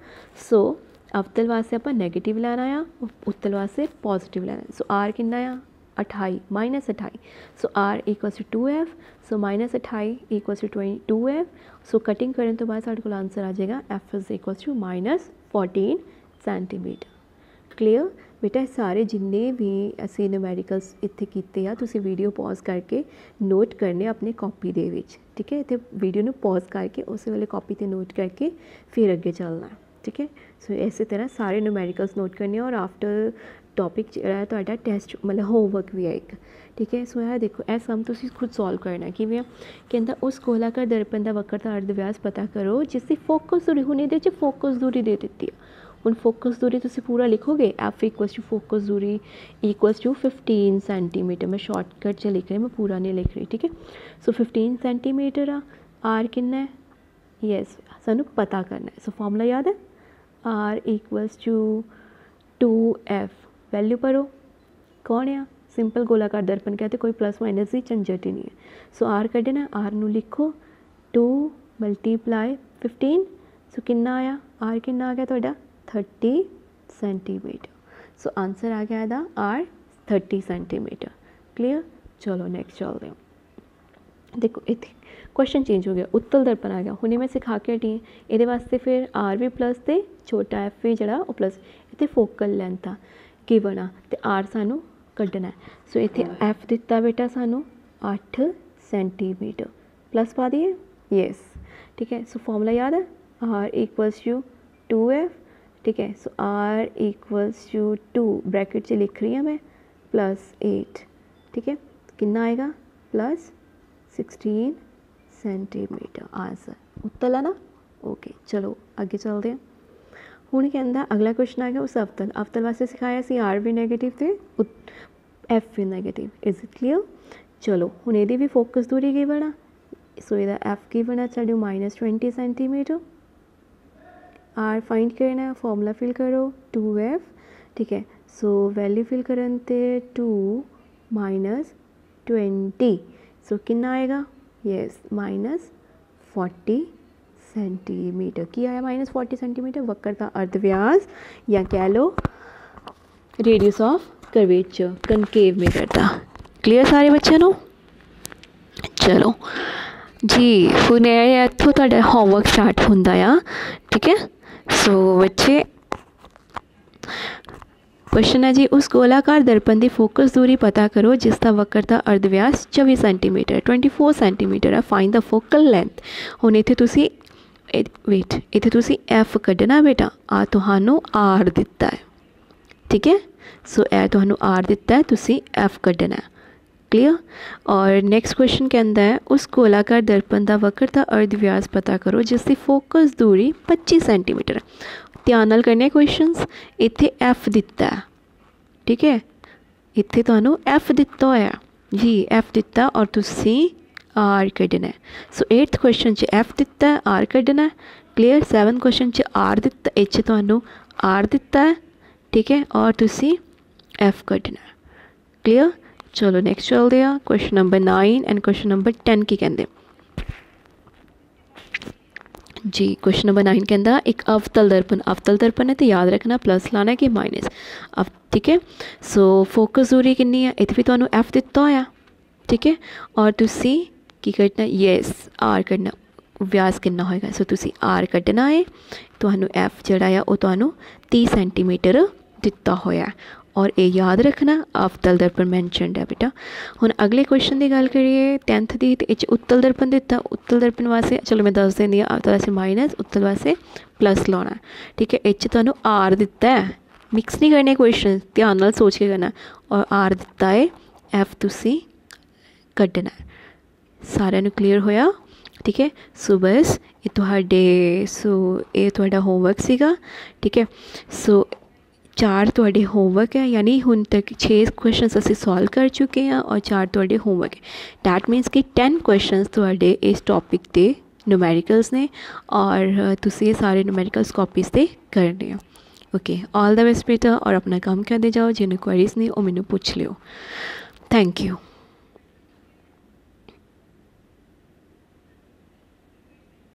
ਸੋ ਅਵਤਲ ਵਾਸਤੇ ਆਪਾਂ 네ਗੇਟਿਵ ਲੈਣਾ ਆ ਉੱਤਲ ਵਾਸਤੇ ਪੋਜ਼ਿਟਿਵ ਲੈਣਾ ਸੋ ਆਰ ਕਿੰਨਾ ਆ 28 28 so r 2f so 28 2f so cutting so cutting ਕਰਨ ਤੋਂ ਬਾਅਦ ਸਾਡੇ ਕੋਲ ਆਨਸਰ ਆ ਜਾਏਗਾ f 14 ਸੈਂਟੀਮੀਟਰ ਕਲੀਅਰ ਬੇਟਾ ਸਾਰੇ ਜਿੰਨੇ ਵੀ ਅਸੀਂ ਨਿਊਮੈਰੀਕਲਸ ਇੱਥੇ ਕੀਤੇ ਆ ਤੁਸੀਂ ਵੀਡੀਓ ਪਾਜ਼ ਕਰਕੇ ਨੋਟ ਕਰਨੇ ਆਪਣੇ ਕਾਪੀ ਦੇ ਵਿੱਚ ਠੀਕ ਹੈ ਇੱਥੇ ਵੀਡੀਓ ਨੂੰ ਪਾਜ਼ ਕਰਕੇ ਉਸੇ ਵੇਲੇ ਕਾਪੀ ਤੇ ਨੋਟ ਕਰਕੇ ਫਿਰ ਅੱਗੇ ਚੱਲਣਾ ਠੀਕ ਹੈ ਸੋ ਇਸੇ ਤਰ੍ਹਾਂ ਸਾਰੇ ਨਿਊਮੈਰੀਕਲਸ ਨੋਟ ਕਰਨੇ ਔਰ ਆਫਟਰ ਟੌਪਿਕ ਜਿਹੜਾ ਹੈ ਤੁਹਾਡਾ ਟੈਸਟ ਮਤਲਬ ਹੋਮਵਰਕ ਵੀ ਹੈ ਇੱਕ ਠੀਕ ਹੈ ਸੋ ਇਹ ਦੇਖੋ ਇਹ ਸਮ ਤੁਸੀਂ ਖੁਦ ਸੋਲਵ ਕਰਨਾ ਕਿਵੇਂ ਕਹਿੰਦਾ ਉਸ ਕੋਲਾਕਰ ਦਰਪਨ ਦਾ ਵਕਰ ਦਾ ਅਰਧ ਵਿਆਸ ਪਤਾ ਕਰੋ ਜਿਸ ਦੀ ਫੋਕਸ ਦੂਰੀ ਹੁਣ ਦੇ ਚ ਫੋਕਸ ਦੂਰੀ ਦੇ ਦਿੱਤੀ ਹੈ ਹੁਣ ਫੋਕਸ ਦੂਰੀ ਤੁਸੀਂ ਪੂਰਾ ਲਿਖੋਗੇ f ਇਕੁਅਲਸ ਟੂ ਫੋਕਸ ਦੂਰੀ ਇਕੁਅਲਸ ਟੂ 15 ਸੈਂਟੀਮੀਟਰ ਮੈਂ ਸ਼ਾਰਟਕਟ ਚ ਲਿਖ ਰਹੀ ਮੈਂ ਪੂਰਾ ਨਹੀਂ ਲਿਖ ਰਹੀ ਠੀਕ ਹੈ ਸੋ 15 ਸੈਂਟੀਮੀਟਰ ਆ r ਕਿੰਨਾ ਹੈ ਯੈਸ ਸਾਨੂੰ ਪਤਾ ਕਰਨਾ ਹੈ ਸੋ ਫਾਰਮੂਲਾ ਯਾਦ ਹੈ r equals to 2f value ਭਰੋ ਕੌਣ ਆ ਸਿੰਪਲ ਗੋਲਾਕਾਰ ਦਰਪਣ ਕਹਤੇ ਕੋਈ ਪਲੱਸ ਮਾਈਨਸ ਦੀ ਝੰਜਟ ਹੀ ਨਹੀਂ ਹੈ ਸੋ r ਕੱਢਣਾ r ਨੂੰ ਲਿਖੋ 2 ਮਲਟੀਪਲਾਈ 15 ਸੋ ਕਿੰਨਾ ਆਇਆ r ਕਿੰਨਾ ਆ ਗਿਆ ਤੁਹਾਡਾ 30 सेंटीमीटर सो आंसर आ गया था आर 30 सेंटीमीटर क्लियर चलो नेक्स्ट चलते हैं ਦੇਖੋ ਇੱਥੇ ਕੁਐਸਚਨ ਚੇਂਜ ਹੋ ਗਿਆ ਉੱਤਲ ਦਰਪਣ ਆ ਗਿਆ ਹੁਣੇ ਮੈਂ ਸਿਖਾ ਕੇ ਹਟੀ ਇਹਦੇ ਵਾਸਤੇ ਫਿਰ ਆਰ ਵੀ ਪਲੱਸ ਤੇ ਛੋਟਾ ਐਫ ਵੀ ਜਿਹੜਾ ਉਹ ਪਲੱਸ ਇੱਥੇ ਫੋਕਲ ਲੈਂਥ ਆ ਗਿਵਨ ਆ ਤੇ ਆਰ ਸਾਨੂੰ ਕੱਢਣਾ ਸੋ ਇੱਥੇ ਐਫ ਦਿੱਤਾ ਬੇਟਾ ਸਾਨੂੰ 8 ਸੈਂਟੀਮੀਟਰ ਪਲੱਸ ਪਾ ਦਈਏ ਯੈਸ ਠੀਕ ਹੈ ਸੋ ਫਾਰਮੂਲਾ ਯਾਦ ਹੈ ਆਰ ਇਕੁਅਲਸ ਟੂ 2f ठीक है so R equals to two bracket से लिख रही हूँ मैं प्लस एट ठीक है कितना आएगा प्लस सिक्सटीन सेंटीमीटर आंसर उत्तर ना ओके चलो अगे चलते हैं हूँ कहता अगला क्वेश्चन आ गया उस अवतल अवतल वास्ते सिखाया सी आर भी नैगेटिव तो एफ भी नैगेटिव इज इट क्लीयर चलो हूँ ये भी फोकस दूरी की बना सो यदा एफ की बना साढ़े minus twenty centimetre R find करना है फॉर्मूला फिल करो टू एफ ठीक है सो वैल्यू फिल करते टू माइनस ट्वेंटी सो कितना आएगा यस माइनस फोर्टी सेंटीमीटर की आया माइनस फोर्टी सेंटीमीटर वक्र का अर्धव्यास या कह लो रेडियस ऑफ कर्वेचर कनकेव में करता क्लियर सारे बच्चों नो चलो जी हूँ इतों होमवर्क स्टार्ट होंगे आठ ठीक है ਸੋ ਬੱਚੇ ਕੁਐਸਚਨ ਹੈ ਜੀ ਉਸ ਗੋਲਾਕਾਰ ਦਰਪਣ ਦੀ ਫੋਕਸ ਦੂਰੀ ਪਤਾ ਕਰੋ ਜਿਸ ਦਾ ਵਕਰ ਦਾ ਅਰਧ ਵਿਆਸ 24 ਸੈਂਟੀਮੀਟਰ 24 ਸੈਂਟੀਮੀਟਰ ਹੈ ਫਾਈਂਡ ਦਾ ਫੋਕਲ ਲੈਂਥ ਹੁਣ ਇੱਥੇ ਤੁਸੀਂ ਵੇਟ ਇੱਥੇ ਤੁਸੀਂ ਐਫ ਕੱਢਣਾ ਬੇਟਾ ਆ ਤੁਹਾਨੂੰ ਆਰ ਦਿੱਤਾ ਹੈ ਠੀਕ ਹੈ ਸੋ ਇਹ ਤੁਹਾਨੂੰ ਆਰ ਦਿੱਤਾ ਹੈ ਤੁਸੀਂ ਐਫ ਕੱਢਣਾ क्लियर और नेक्स्ट क्वेश्चन कहता है उस गोलाकार दर्पण का वक्र का अर्धव्यास पता करो जिसकी फोकस दूरी पच्ची सेंटीमीटर ध्यान करने क्वेश्चन इतने एफ दिता है ठीक है इतने तू एफ दिता हो जी एफ दिता और तुम आर क्डना है सो एट्थ क्वेश्चन एफ दिता है आर क्डना क्लीयर सैवन क्वेश्चन आर दिता इच तू आर दिता है ठीक है और तुम एफ क्डना क्लीयर ਚਲੋ ਨੈਕਸਟ ਚਲਦੇ ਆ question number 9 and question number 10 ਕੀ ਕਹਿੰਦੇ ਜੀ ਕੁਐਸਚਨ ਨੰਬਰ 9 ਕਹਿੰਦਾ ਇੱਕ ਅਵਤਲ ਦਰਪਣ ਅਵਤਲ ਦਰਪਣ ਹੈ ਤੇ ਯਾਦ ਰੱਖਣਾ ਪਲੱਸ ਲਾਣਾ ਕਿ ਮਾਈਨਸ ਠੀਕ ਹੈ ਸੋ ਫੋਕਸ ਦੂਰੀ ਕਿੰਨੀ ਹੈ ਇੱਥੇ ਵੀ ਤੁਹਾਨੂੰ ਐਫ ਦਿੱਤਾ ਹੋਇਆ ਠੀਕ ਹੈ ਔਰ ਤੁਸੀਂ ਕੀ ਕਰਨਾ ਯੈਸ ਆਰ ਕਰਨਾ ਵਿਆਸ ਕਿੰਨਾ ਹੋਏਗਾ ਸੋ ਤੁਸੀਂ ਆਰ ਕੱਢਣਾ ਹੈ ਤੁਹਾਨੂੰ ਐਫ ਜਿਹੜਾ ਆ ਉਹ ਤੁਹਾਨੂੰ 30 ਸੈਂਟੀਮੀਟਰ ਦਿੱਤਾ ਹੋਇਆ ਔਰ ਇਹ ਯਾਦ ਰੱਖਣਾ ਅਵਤਲ ਦਰਪਣ ਮੈਂਸ਼ਨਡ ਹੈ ਬੇਟਾ ਹੁਣ ਅਗਲੇ ਕੁਐਸਚਨ ਦੀ ਗੱਲ ਕਰੀਏ 10th ਦੀ ਤੇ ਚ ਉੱਤਲ ਦਰਪਣ ਦਿੱਤਾ ਉੱਤਲ ਦਰਪਣ ਵਾਸਤੇ ਚਲੋ ਮੈਂ ਦੱਸ ਦਿੰਦੀ ਆ ਅਵਤਲ ਵਾਸਤੇ ਮਾਈਨਸ ਉੱਤਲ ਵਾਸਤੇ ਪਲੱਸ ਲਾਉਣਾ ਠੀਕ ਹੈ ਇਹ ਤੁਹਾਨੂੰ r ਦਿੱਤਾ ਹੈ ਮਿਕਸ ਨਹੀਂ ਕਰਨੇ ਕੁਐਸਚਨ ਧਿਆਨ ਨਾਲ ਸੋਚ ਕੇ ਕਰਨਾ ਔਰ r ਦਿੱਤਾ ਹੈ f ਤੁਸੀਂ ਕੱਢਣਾ ਸਾਰਿਆਂ ਨੂੰ ਕਲੀਅਰ ਹੋਇਆ ਠੀਕ ਹੈ ਸੋ ਬਸ ਇਹ ਤੁਹਾਡੇ ਸੋ ਇਹ ਤੁਹਾਡਾ ਹੋਮਵਰਕ ਸੀਗਾ ਠੀਕ ਹੈ ਸੋ ਚਾਰ ਤੁਹਾਡੇ ਹੋਮਵਰਕ ਹੈ ਯਾਨੀ ਹੁਣ ਤੱਕ 6 ਕੁਐਸਚਨਸ ਅਸੀਂ ਸੋਲਵ ਕਰ ਚੁੱਕੇ ਹਾਂ ਔਰ ਚਾਰ ਤੁਹਾਡੇ ਹੋਮਵਰਕ ਹੈ ਥੈਟ ਮੀਨਸ ਕਿ 10 ਕੁਐਸਚਨਸ ਤੁਹਾਡੇ ਇਸ ਟੌਪਿਕ ਤੇ ਨਿਊਮੈਰੀਕਲਸ ਨੇ ਔਰ ਤੁਸੀਂ ਇਹ ਸਾਰੇ ਨਿਊਮੈਰੀਕਲਸ ਕਾਪੀਸ ਤੇ ਕਰਨੇ ਆ ਓਕੇ ਆਲ ਦਾ ਬੈਸਟ ਬੇਟਾ ਔਰ ਆਪਣਾ ਕੰਮ ਕਰਦੇ ਜਾਓ ਜਿਹਨੇ ਕੁਐਰੀਜ਼ ਨੇ ਉਹ ਮੈਨੂੰ ਪੁੱਛ ਲਿਓ ਥੈਂਕ ਯੂ